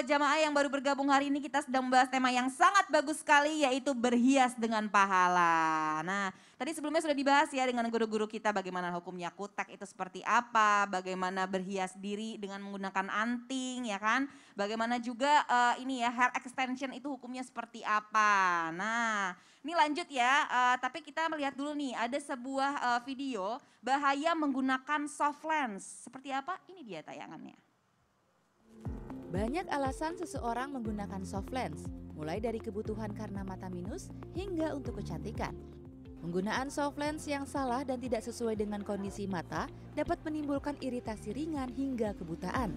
buat jamaah yang baru bergabung hari ini kita sedang membahas tema yang sangat bagus sekali yaitu berhias dengan pahala. Nah tadi sebelumnya sudah dibahas ya dengan guru-guru kita bagaimana hukumnya kutek itu seperti apa, bagaimana berhias diri dengan menggunakan anting ya kan. Bagaimana juga uh, ini ya hair extension itu hukumnya seperti apa. Nah ini lanjut ya uh, tapi kita melihat dulu nih ada sebuah uh, video bahaya menggunakan soft lens. Seperti apa? Ini dia tayangannya. Banyak alasan seseorang menggunakan soft lens, mulai dari kebutuhan karena mata minus hingga untuk kecantikan. Penggunaan soft lens yang salah dan tidak sesuai dengan kondisi mata dapat menimbulkan iritasi ringan hingga kebutaan.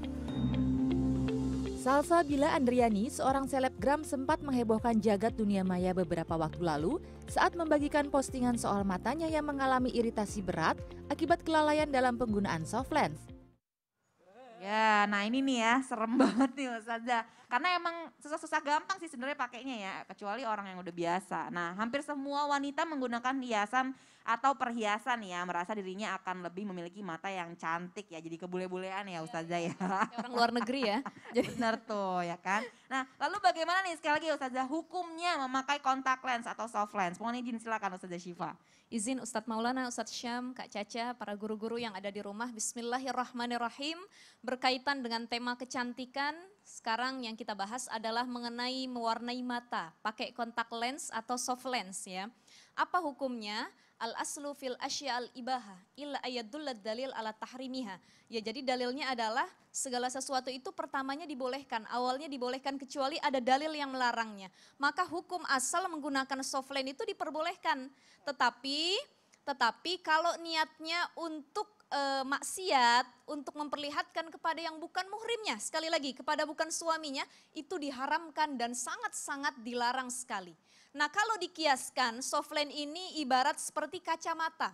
Salsa Bila Andriani, seorang selebgram sempat menghebohkan jagat dunia maya beberapa waktu lalu saat membagikan postingan soal matanya yang mengalami iritasi berat akibat kelalaian dalam penggunaan soft lens. Ya, nah ini nih ya, serem banget nih Ustazah. Karena emang susah-susah gampang sih sebenarnya pakainya ya, kecuali orang yang udah biasa. Nah, hampir semua wanita menggunakan hiasan atau perhiasan ya merasa dirinya akan lebih memiliki mata yang cantik ya jadi kebule-bulean ya iya, Ustazah iya. ya. ya. Orang luar negeri ya. Jadi benar tuh ya kan. Nah, lalu bagaimana nih sekali lagi Ustazah hukumnya memakai kontak lens atau soft lens? Mohon izin silakan Ustazah Syifa. Izin Ustadz Maulana, Ustadz Syam, Kak Caca, para guru-guru yang ada di rumah, Bismillahirrahmanirrahim. Berkaitan dengan tema kecantikan, sekarang yang kita bahas adalah mengenai mewarnai mata, pakai kontak lens atau soft lens ya. Apa hukumnya? Al aslu fil asya al ibaha illa ayadullat dalil ala tahrimiha. Ya jadi dalilnya adalah segala sesuatu itu pertamanya dibolehkan, awalnya dibolehkan kecuali ada dalil yang melarangnya. Maka hukum asal menggunakan soft itu diperbolehkan. Tetapi tetapi kalau niatnya untuk e, maksiat untuk memperlihatkan kepada yang bukan muhrimnya, sekali lagi kepada bukan suaminya, itu diharamkan dan sangat-sangat dilarang sekali. Nah kalau dikiaskan softline ini ibarat seperti kacamata.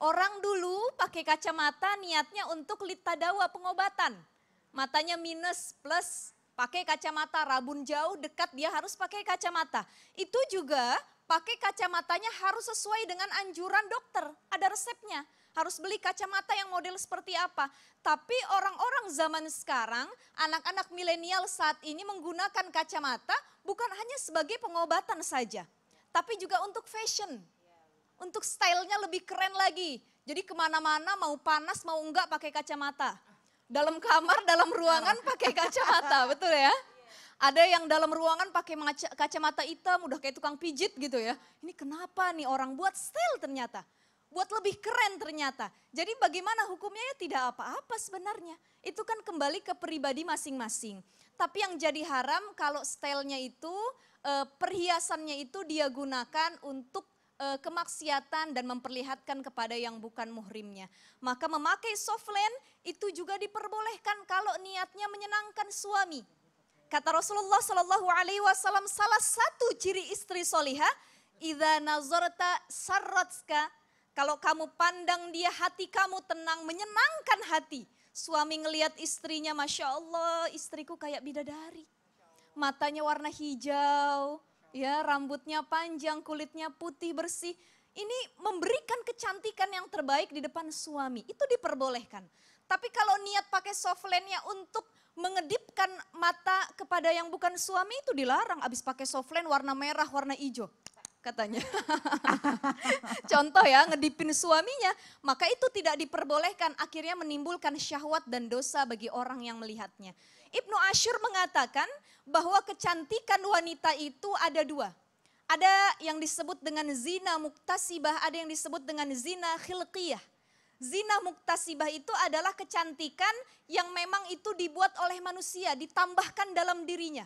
Orang dulu pakai kacamata niatnya untuk litadawa pengobatan. Matanya minus plus pakai kacamata rabun jauh dekat dia harus pakai kacamata. Itu juga pakai kacamatanya harus sesuai dengan anjuran dokter, ada resepnya harus beli kacamata yang model seperti apa. Tapi orang-orang zaman sekarang, anak-anak milenial saat ini menggunakan kacamata bukan hanya sebagai pengobatan saja, tapi juga untuk fashion. Untuk stylenya lebih keren lagi. Jadi kemana-mana mau panas mau enggak pakai kacamata. Dalam kamar, dalam ruangan pakai kacamata, betul ya? ada yang dalam ruangan pakai kacamata hitam udah kayak tukang pijit gitu ya. Ini kenapa nih orang buat style ternyata buat lebih keren ternyata. Jadi bagaimana hukumnya ya tidak apa-apa sebenarnya. Itu kan kembali ke pribadi masing-masing. Tapi yang jadi haram kalau stylenya itu, eh, perhiasannya itu dia gunakan untuk eh, kemaksiatan dan memperlihatkan kepada yang bukan muhrimnya. Maka memakai soft lens itu juga diperbolehkan kalau niatnya menyenangkan suami. Kata Rasulullah Shallallahu Alaihi Wasallam salah satu ciri istri solihah idha nazarta sarratska kalau kamu pandang dia hati kamu tenang, menyenangkan hati. Suami ngeliat istrinya, Masya Allah istriku kayak bidadari. Matanya warna hijau, ya rambutnya panjang, kulitnya putih bersih. Ini memberikan kecantikan yang terbaik di depan suami, itu diperbolehkan. Tapi kalau niat pakai soft lensnya untuk mengedipkan mata kepada yang bukan suami itu dilarang. Abis pakai soft lens warna merah, warna hijau katanya. Contoh ya, ngedipin suaminya, maka itu tidak diperbolehkan, akhirnya menimbulkan syahwat dan dosa bagi orang yang melihatnya. Ibnu Ashur mengatakan bahwa kecantikan wanita itu ada dua. Ada yang disebut dengan zina muktasibah, ada yang disebut dengan zina khilqiyah. Zina muktasibah itu adalah kecantikan yang memang itu dibuat oleh manusia, ditambahkan dalam dirinya.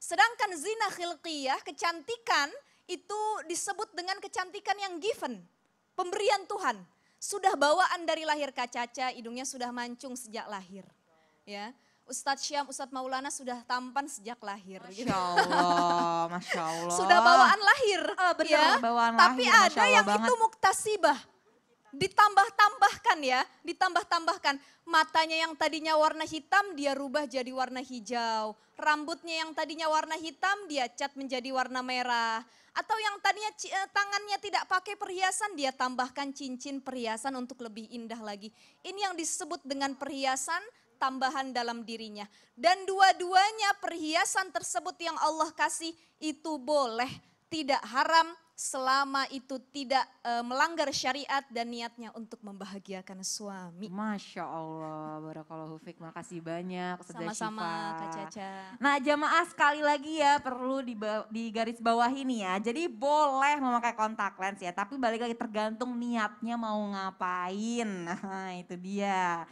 Sedangkan zina khilqiyah, kecantikan itu disebut dengan kecantikan yang given, pemberian Tuhan. Sudah bawaan dari lahir kacaca, hidungnya sudah mancung sejak lahir. Ya. Ustadz Syam, Ustadz Maulana sudah tampan sejak lahir. Masya gitu. Masya Allah. sudah bawaan lahir. Uh, eh, benar, ya. bawaan Tapi lahir, ada yang banget. itu muktasibah ditambah-tambahkan ya, ditambah-tambahkan. Matanya yang tadinya warna hitam dia rubah jadi warna hijau. Rambutnya yang tadinya warna hitam dia cat menjadi warna merah. Atau yang tadinya eh, tangannya tidak pakai perhiasan dia tambahkan cincin perhiasan untuk lebih indah lagi. Ini yang disebut dengan perhiasan tambahan dalam dirinya. Dan dua-duanya perhiasan tersebut yang Allah kasih itu boleh, tidak haram, selama itu tidak e, melanggar syariat dan niatnya untuk membahagiakan suami. Masya Allah, barakallahu fiqh, makasih banyak. Sama-sama Kak Caca. Nah jamaah sekali lagi ya perlu di, di garis bawah ini ya, jadi boleh memakai kontak lens ya, tapi balik lagi tergantung niatnya mau ngapain, nah itu dia.